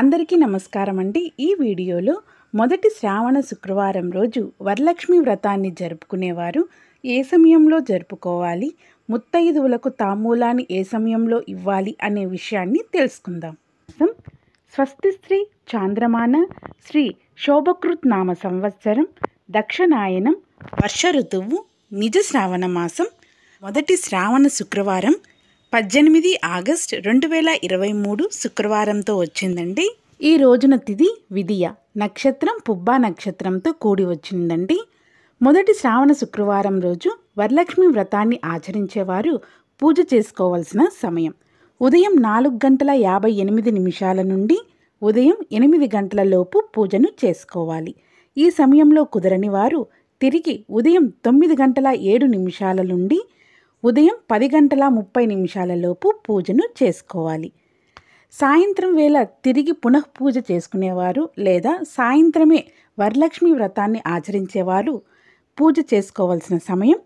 అందరికీ నమస్కారం అండి ఈ వీడియోలో మొదటి శ్రావణ శుక్రవారం రోజు వరలక్ష్మి వ్రతాన్ని జరుపుకునేవారు ఏ సమయంలో జరుపుకోవాలి ముత్తైదువులకు తామూలాన్ని ఏ సమయంలో ఇవ్వాలి అనే విషయాన్ని తెలుసుకుందాం స్వస్తి శ్రీ చాంద్రమాన శ్రీ శోభకృత్ నామ సంవత్సరం దక్షనాయనం వర్ష ఋతువు నిజ శ్రావణ మాసం మొదటి శ్రావణ శుక్రవారం పద్దెనిమిది ఆగస్ట్ రెండు వేల ఇరవై మూడు శుక్రవారంతో వచ్చిందండి ఈ రోజున తిది విధియ నక్షత్రం పుబ్బా నక్షత్రంతో కూడి వచ్చిందండి మొదటి శ్రావణ శుక్రవారం రోజు వరలక్ష్మి వ్రతాన్ని ఆచరించేవారు పూజ చేసుకోవాల్సిన సమయం ఉదయం నాలుగు గంటల యాభై ఎనిమిది నిమిషాల నుండి ఉదయం ఎనిమిది గంటల లోపు పూజను చేసుకోవాలి ఈ సమయంలో కుదరని వారు తిరిగి ఉదయం తొమ్మిది గంటల ఏడు నిమిషాల నుండి ఉదయం పది గంటల ముప్పై నిమిషాలలోపు పూజను చేసుకోవాలి సాయంత్రం వేళ తిరిగి పునఃపూజ చేసుకునేవారు లేదా సాయంత్రమే వరలక్ష్మి వ్రతాన్ని ఆచరించేవారు పూజ చేసుకోవాల్సిన సమయం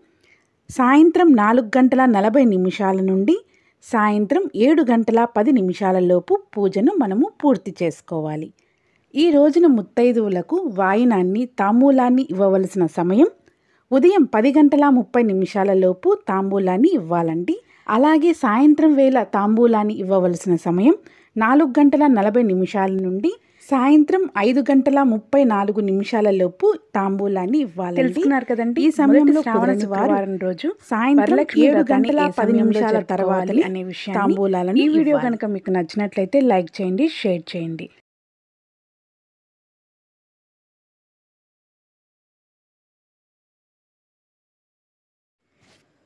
సాయంత్రం నాలుగు గంటల నలభై నిమిషాల నుండి సాయంత్రం ఏడు గంటల పది నిమిషాలలోపు పూజను మనము పూర్తి చేసుకోవాలి ఈ రోజున ముత్తైదువులకు వాయినాన్ని తామూలాన్ని ఇవ్వవలసిన సమయం ఉదయం పది గంటల ముప్పై నిమిషాలలోపు తాంబూలాన్ని ఇవ్వాలండి అలాగే సాయంత్రం వేళ తాంబూలాన్ని ఇవ్వవలసిన సమయం నాలుగు గంటల నలభై నిమిషాల నుండి సాయంత్రం ఐదు గంటల ముప్పై నాలుగు నిమిషాల లోపు తాంబూలాన్ని ఇవ్వాలి తెలుసుకున్నారు కదండి ఈ సమయంలో వారం రోజు సాయంత్రం ఏడు గంటల పది నిమిషాల తర్వాత అనే విషయం తాంబూలాలను ఈ వీడియో కనుక మీకు నచ్చినట్లయితే లైక్ చేయండి షేర్ చేయండి